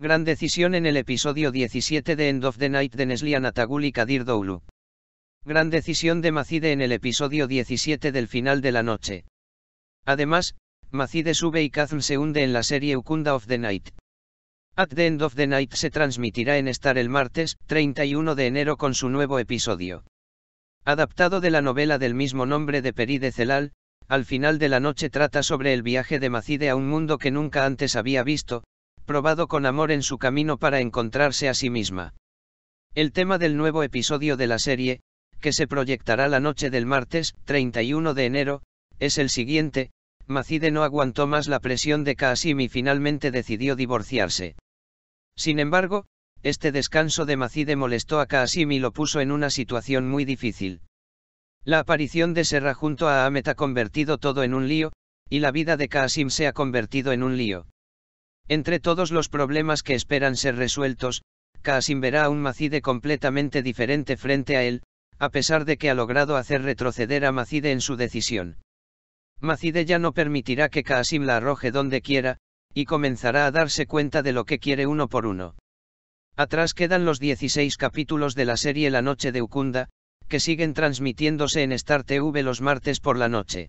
Gran decisión en el episodio 17 de End of the Night de Neslian Atagul y Kadir Doulu. Gran decisión de Macide en el episodio 17 del final de la noche. Además, Macide sube y Kazm se hunde en la serie Ukunda of the Night. At the End of the Night se transmitirá en Star el martes, 31 de enero con su nuevo episodio. Adaptado de la novela del mismo nombre de Peride Celal, al final de la noche trata sobre el viaje de Macide a un mundo que nunca antes había visto, probado con amor en su camino para encontrarse a sí misma. El tema del nuevo episodio de la serie, que se proyectará la noche del martes 31 de enero, es el siguiente, Macide no aguantó más la presión de Kasim y finalmente decidió divorciarse. Sin embargo, este descanso de Macide molestó a Kasim y lo puso en una situación muy difícil. La aparición de Serra junto a Ahmet ha convertido todo en un lío, y la vida de Kasim se ha convertido en un lío. Entre todos los problemas que esperan ser resueltos, Kaasim verá a un Macide completamente diferente frente a él, a pesar de que ha logrado hacer retroceder a Macide en su decisión. Macide ya no permitirá que Kaasim la arroje donde quiera, y comenzará a darse cuenta de lo que quiere uno por uno. Atrás quedan los 16 capítulos de la serie La Noche de Ukunda, que siguen transmitiéndose en Star TV los martes por la noche.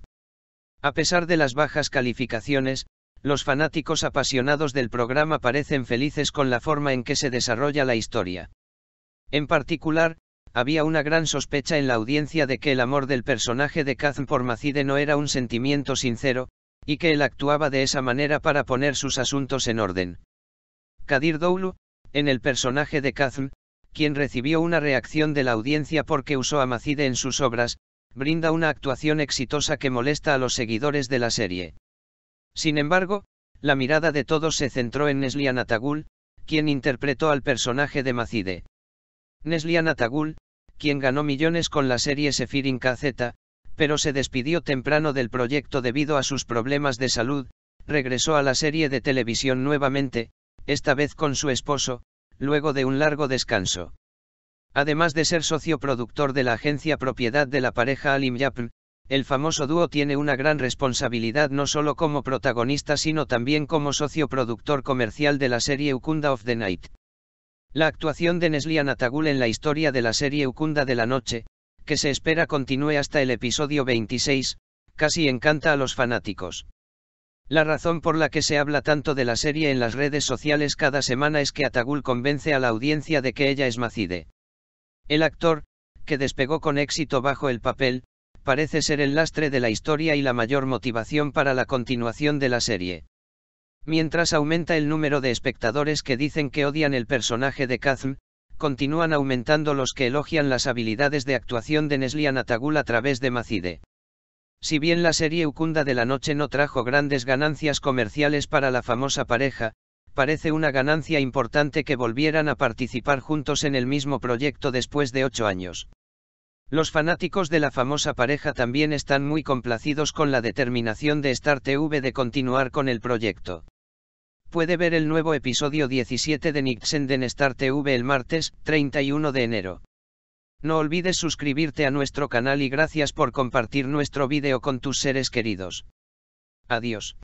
A pesar de las bajas calificaciones, los fanáticos apasionados del programa parecen felices con la forma en que se desarrolla la historia. En particular, había una gran sospecha en la audiencia de que el amor del personaje de Kazm por Macide no era un sentimiento sincero, y que él actuaba de esa manera para poner sus asuntos en orden. Kadir Doulu, en el personaje de Kazm, quien recibió una reacción de la audiencia porque usó a Macide en sus obras, brinda una actuación exitosa que molesta a los seguidores de la serie. Sin embargo, la mirada de todos se centró en Neslian Atagul, quien interpretó al personaje de Macide. Neslian Atagul, quien ganó millones con la serie Sefirin KZ, pero se despidió temprano del proyecto debido a sus problemas de salud, regresó a la serie de televisión nuevamente, esta vez con su esposo, luego de un largo descanso. Además de ser socio productor de la agencia propiedad de la pareja Alim Yapn, el famoso dúo tiene una gran responsabilidad no solo como protagonista sino también como socio productor comercial de la serie Ukunda of the Night. La actuación de Neslian Atagul en la historia de la serie Ukunda de la Noche, que se espera continúe hasta el episodio 26, casi encanta a los fanáticos. La razón por la que se habla tanto de la serie en las redes sociales cada semana es que Atagul convence a la audiencia de que ella es Macide. El actor, que despegó con éxito bajo el papel, parece ser el lastre de la historia y la mayor motivación para la continuación de la serie. Mientras aumenta el número de espectadores que dicen que odian el personaje de Kazm, continúan aumentando los que elogian las habilidades de actuación de Neslian Atagul a través de Macide. Si bien la serie Ukunda de la noche no trajo grandes ganancias comerciales para la famosa pareja, parece una ganancia importante que volvieran a participar juntos en el mismo proyecto después de ocho años. Los fanáticos de la famosa pareja también están muy complacidos con la determinación de Star TV de continuar con el proyecto. Puede ver el nuevo episodio 17 de Nixon Star TV el martes, 31 de enero. No olvides suscribirte a nuestro canal y gracias por compartir nuestro video con tus seres queridos. Adiós.